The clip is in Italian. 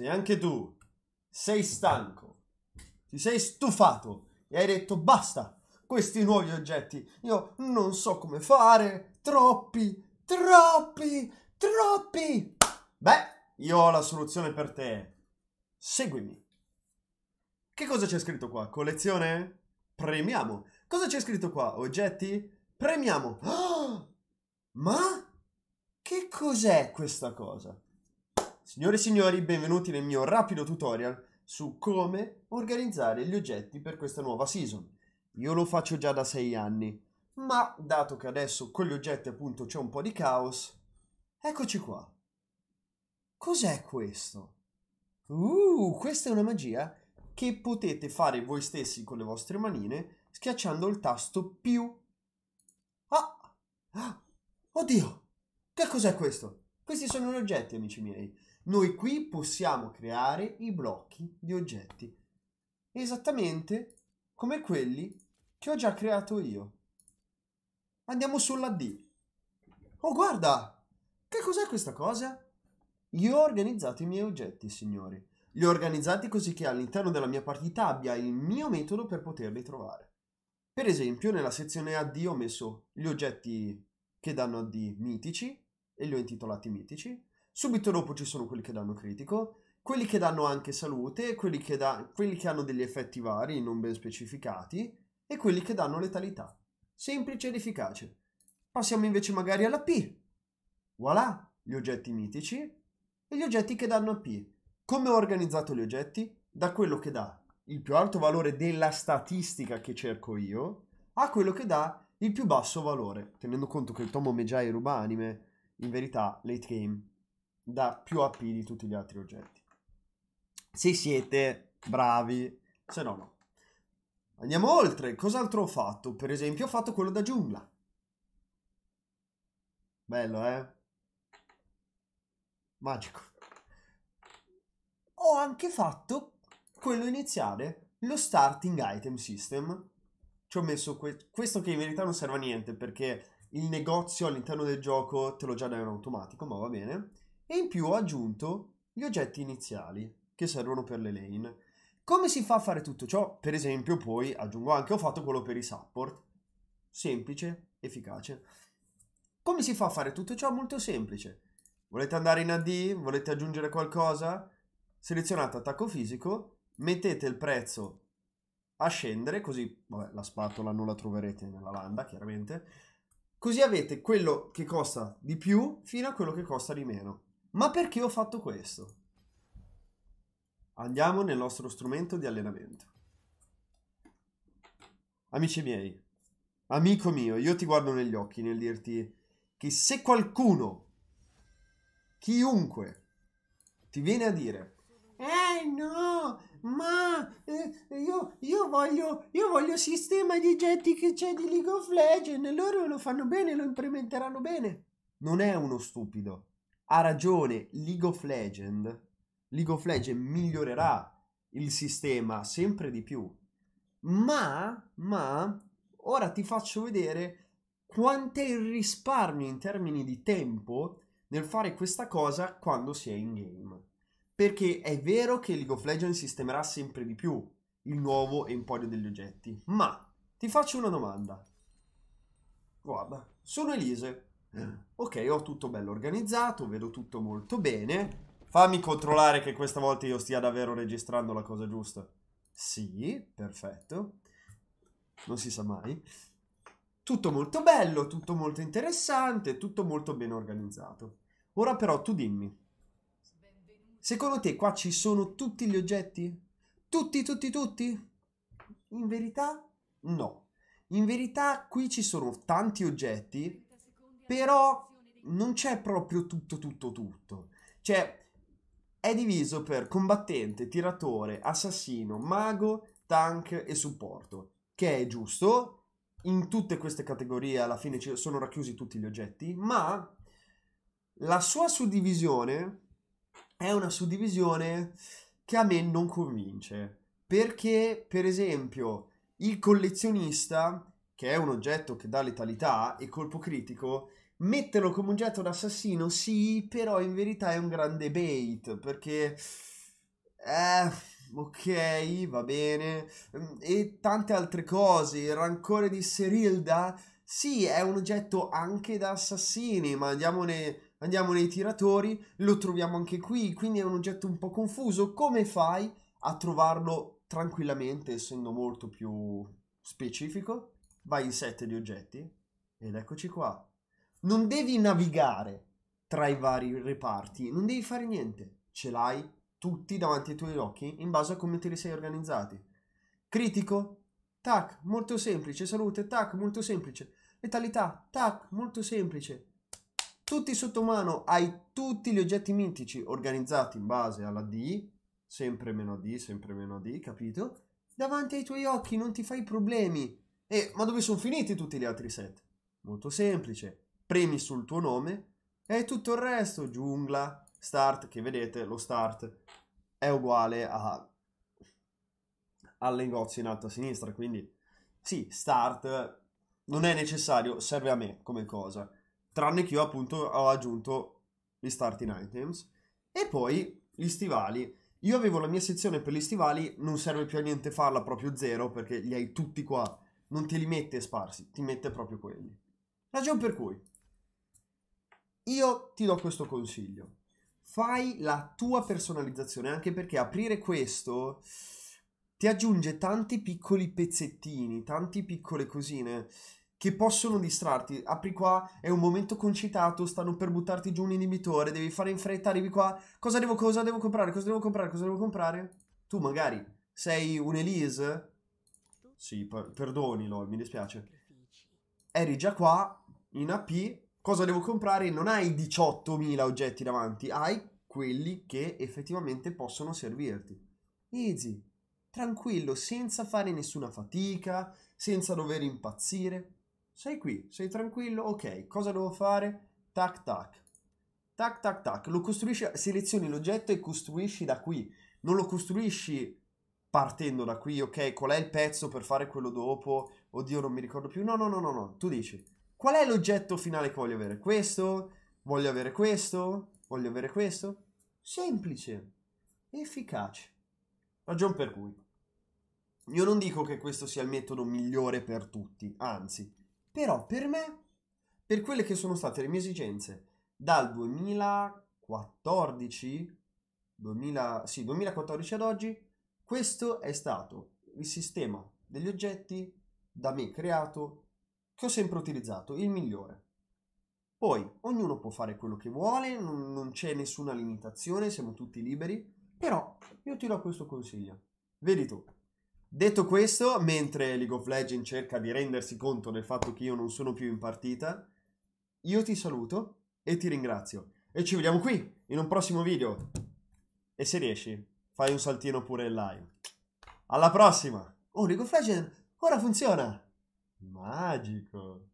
se anche tu sei stanco, ti sei stufato e hai detto basta, questi nuovi oggetti, io non so come fare, troppi, troppi, troppi. Beh, io ho la soluzione per te. Seguimi. Che cosa c'è scritto qua? Collezione? Premiamo. Cosa c'è scritto qua? Oggetti? Premiamo. Oh! Ma che cos'è questa cosa? Signore e signori, benvenuti nel mio rapido tutorial su come organizzare gli oggetti per questa nuova season. Io lo faccio già da sei anni, ma dato che adesso con gli oggetti appunto c'è un po' di caos, eccoci qua. Cos'è questo? Uh, questa è una magia che potete fare voi stessi con le vostre manine schiacciando il tasto più. Ah! ah! Oddio! Che cos'è questo? Questi sono gli oggetti, amici miei. Noi qui possiamo creare i blocchi di oggetti, esattamente come quelli che ho già creato io. Andiamo sulla D. Oh, guarda! Che cos'è questa cosa? Io ho organizzato i miei oggetti, signori. Li ho organizzati così che all'interno della mia partita abbia il mio metodo per poterli trovare. Per esempio, nella sezione AD ho messo gli oggetti che danno AD mitici e li ho intitolati mitici. Subito dopo ci sono quelli che danno critico, quelli che danno anche salute, quelli che, da, quelli che hanno degli effetti vari, non ben specificati, e quelli che danno letalità. Semplice ed efficace. Passiamo invece magari alla P. Voilà, gli oggetti mitici e gli oggetti che danno a P. Come ho organizzato gli oggetti? Da quello che dà il più alto valore della statistica che cerco io a quello che dà il più basso valore, tenendo conto che il tomo Mejai ruba anime in verità late game da più AP di tutti gli altri oggetti. Se siete bravi, se no no. Andiamo oltre, cos'altro ho fatto? Per esempio ho fatto quello da giungla. Bello, eh? Magico. Ho anche fatto quello iniziale, lo starting item system. Ci ho messo que questo che in verità non serve a niente perché il negozio all'interno del gioco te lo già dà in automatico, ma va bene e in più ho aggiunto gli oggetti iniziali che servono per le lane. Come si fa a fare tutto ciò? Per esempio poi aggiungo anche ho fatto quello per i support. Semplice, efficace. Come si fa a fare tutto ciò? Molto semplice. Volete andare in AD? Volete aggiungere qualcosa? Selezionate attacco fisico, mettete il prezzo a scendere, così vabbè, la spatola non la troverete nella landa, chiaramente. Così avete quello che costa di più fino a quello che costa di meno. Ma perché ho fatto questo? Andiamo nel nostro strumento di allenamento. Amici miei, amico mio, io ti guardo negli occhi nel dirti che se qualcuno, chiunque, ti viene a dire eh no, ma eh, io, io, voglio, io voglio il sistema di getti che c'è di League of Legends. Loro lo fanno bene, lo implementeranno bene. Non è uno stupido ha ragione, League of Legends, League of Legends migliorerà il sistema sempre di più. Ma, ma, ora ti faccio vedere quant'è il risparmio in termini di tempo nel fare questa cosa quando si è in game. Perché è vero che League of Legends sistemerà sempre di più il nuovo emporio degli oggetti, ma ti faccio una domanda. Guarda, sono Elise, Ok, ho tutto bello organizzato, vedo tutto molto bene. Fammi controllare che questa volta io stia davvero registrando la cosa giusta. Sì, perfetto. Non si sa mai. Tutto molto bello, tutto molto interessante, tutto molto ben organizzato. Ora però tu dimmi, secondo te qua ci sono tutti gli oggetti? Tutti, tutti, tutti? In verità no. In verità qui ci sono tanti oggetti però non c'è proprio tutto, tutto, tutto. Cioè, è diviso per combattente, tiratore, assassino, mago, tank e supporto. Che è giusto, in tutte queste categorie alla fine sono racchiusi tutti gli oggetti, ma la sua suddivisione è una suddivisione che a me non convince, perché per esempio il collezionista, che è un oggetto che dà letalità e colpo critico, Metterlo come oggetto un assassino, sì, però in verità è un grande bait, perché... Eh, ok, va bene. E tante altre cose. Il rancore di Serilda, sì, è un oggetto anche da assassini, ma andiamone, andiamo nei tiratori, lo troviamo anche qui, quindi è un oggetto un po' confuso. Come fai a trovarlo tranquillamente, essendo molto più specifico? Vai in set di oggetti ed eccoci qua non devi navigare tra i vari reparti, non devi fare niente, ce l'hai tutti davanti ai tuoi occhi in base a come te li sei organizzati. Critico? Tac, molto semplice. Salute? Tac, molto semplice. Letalità? Tac, molto semplice. Tutti sotto mano, hai tutti gli oggetti mitici organizzati in base alla D, sempre meno D, sempre meno D, capito? Davanti ai tuoi occhi non ti fai problemi. E ma dove sono finiti tutti gli altri set? Molto semplice premi sul tuo nome e tutto il resto, giungla, start, che vedete lo start è uguale a, al negozio in alto a sinistra, quindi sì, start non è necessario, serve a me come cosa, tranne che io appunto ho aggiunto gli starting items e poi gli stivali. Io avevo la mia sezione per gli stivali, non serve più a niente farla proprio zero perché li hai tutti qua, non te li mette sparsi, ti mette proprio quelli. Ragion per cui io ti do questo consiglio. Fai la tua personalizzazione, anche perché aprire questo ti aggiunge tanti piccoli pezzettini, tante piccole cosine che possono distrarti. Apri qua, è un momento concitato, stanno per buttarti giù un inibitore, devi fare in fretta, arrivi qua, cosa devo, cosa devo comprare, cosa devo comprare, cosa devo comprare? Tu magari sei un Elise? Sì, per- perdonilo, mi dispiace. Eri già qua, in AP, cosa devo comprare, non hai 18.000 oggetti davanti, hai quelli che effettivamente possono servirti. Easy, tranquillo, senza fare nessuna fatica, senza dover impazzire. Sei qui, sei tranquillo, ok, cosa devo fare? Tac tac. Tac tac tac, lo costruisci, selezioni l'oggetto e costruisci da qui. Non lo costruisci partendo da qui, ok, qual è il pezzo per fare quello dopo? Oddio, non mi ricordo più. No, no, no, no, no. Tu dici Qual è l'oggetto finale che voglio avere? Questo? Voglio avere questo? Voglio avere questo? Semplice, efficace. Ragion per cui. Io non dico che questo sia il metodo migliore per tutti, anzi, però per me, per quelle che sono state le mie esigenze dal 2014, 2000, sì, 2014 ad oggi, questo è stato il sistema degli oggetti da me creato che ho sempre utilizzato, il migliore. Poi ognuno può fare quello che vuole, non, non c'è nessuna limitazione, siamo tutti liberi, però io ti do questo consiglio. Vedi tu. Detto questo, mentre League of Legends cerca di rendersi conto del fatto che io non sono più in partita, io ti saluto e ti ringrazio. E ci vediamo qui in un prossimo video. E se riesci, fai un saltino pure in live. Alla prossima! Oh, League of Legends, ora funziona! Mágico.